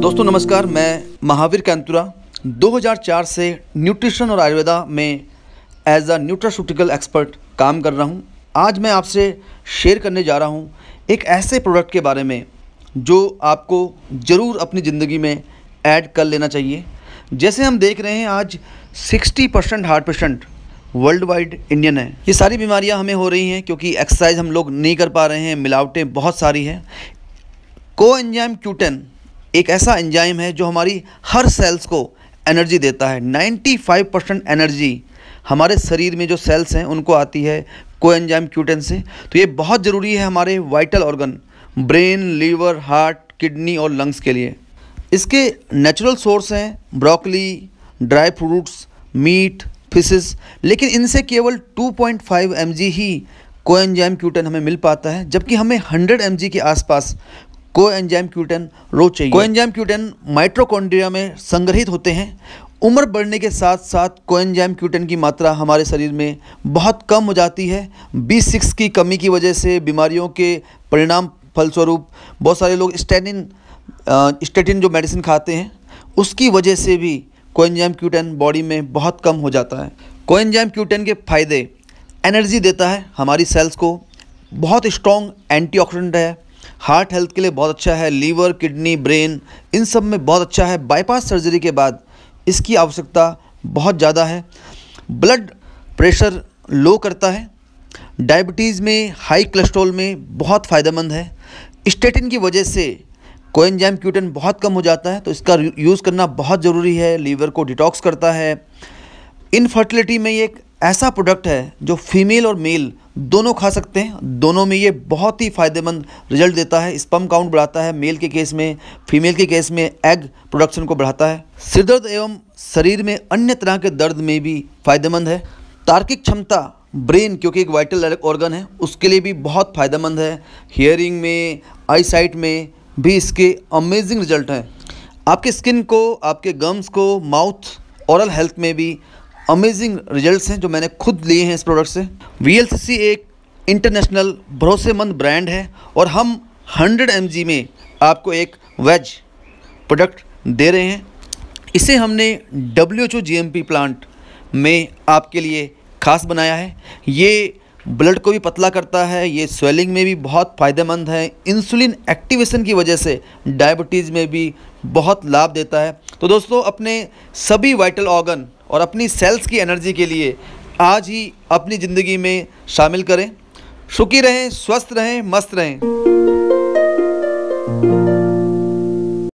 दोस्तों नमस्कार मैं महावीर कैंतुरा 2004 से न्यूट्रिशन और आयुर्वेदा में एज अ न्यूट्राशूटिकल एक्सपर्ट काम कर रहा हूं। आज मैं आपसे शेयर करने जा रहा हूं एक ऐसे प्रोडक्ट के बारे में जो आपको ज़रूर अपनी ज़िंदगी में ऐड कर लेना चाहिए जैसे हम देख रहे हैं आज 60 percent heart patient worldwide Indian है ये सारी बीमारियां हमें हो रही हैं क्योंकि एक्सरसाइज हम लोग नहीं कर पा रहे हैं मिलावटें बहुत सारी हैं को एंजाम क्यूटेन एक ऐसा एंजाइम है जो हमारी हर सेल्स को एनर्जी देता है 95 परसेंट एनर्जी हमारे शरीर में जो सेल्स हैं उनको आती है को एंजाइम क्यूटेन से तो ये बहुत ज़रूरी है हमारे vital organ brain liver heart kidney और लंग्स के लिए इसके नेचुरल सोर्स हैं broccoli dry fruits meat fishes लेकिन इनसे केवल 2.5 पॉइंट ही कोएंजाइम क्यूटन हमें मिल पाता है जबकि हमें 100 एम के आसपास को एंजाइम क्यूटेन रो चाहिए को एंजाइम क्यूटेन माइट्रोकॉन्ड्रिया में संग्रहित होते हैं उम्र बढ़ने के साथ साथ कोएंजाइम क्यूटेन की मात्रा हमारे शरीर में बहुत कम हो जाती है बी सिक्स की कमी की वजह से बीमारियों के परिणाम फलस्वरूप बहुत सारे लोग स्टेटिन स्टेटिन जो मेडिसिन खाते हैं उसकी वजह से भी कोएंजाइम क्यूटेन बॉडी में बहुत कम हो जाता है कोएंजाइम क्यूटेन के फ़ायदे एनर्जी देता है हमारी सेल्स को बहुत स्ट्रॉन्ग ऑक्सीडेंट है हार्ट हेल्थ के लिए बहुत अच्छा है लीवर किडनी ब्रेन इन सब में बहुत अच्छा है बाईपास सर्जरी के बाद इसकी आवश्यकता बहुत ज़्यादा है ब्लड प्रेशर लो करता है डायबिटीज़ में हाई कोलेस्ट्रॉल में बहुत फ़ायदेमंद है स्टेटिन की वजह से कोएंजाइम क्यूटन बहुत कम हो जाता है तो इसका यूज़ करना बहुत ज़रूरी है लीवर को डिटॉक्स करता है इनफर्टिलिटी में ये एक ऐसा प्रोडक्ट है जो फीमेल और मेल दोनों खा सकते हैं दोनों में ये बहुत ही फ़ायदेमंद रिजल्ट देता है स्पम काउंट बढ़ाता है मेल के केस में फीमेल के केस में एग प्रोडक्शन को बढ़ाता है सिरदर्द एवं शरीर में अन्य तरह के दर्द में भी फ़ायदेमंद है तार्किक क्षमता ब्रेन क्योंकि एक वाइटल ऑर्गन है उसके लिए भी बहुत फ़ायदेमंद है हियरिंग में आईसाइट में भी इसके अमेजिंग रिजल्ट हैं आपके स्किन को आपके गम्स को माउथ औरल हेल्थ में भी अमेजिंग रिजल्ट्स हैं जो मैंने खुद लिए हैं इस प्रोडक्ट से वी एक इंटरनेशनल भरोसेमंद ब्रांड है और हम 100 एम में आपको एक वेज प्रोडक्ट दे रहे हैं इसे हमने डब्ल्यू एच प्लांट में आपके लिए खास बनाया है ये ब्लड को भी पतला करता है ये स्वेलिंग में भी बहुत फ़ायदेमंद है इंसुलिन एक्टिवेशन की वजह से डायबिटीज़ में भी बहुत लाभ देता है तो दोस्तों अपने सभी वाइटल ऑर्गन और अपनी सेल्स की एनर्जी के लिए आज ही अपनी ज़िंदगी में शामिल करें सुखी रहें स्वस्थ रहें मस्त रहें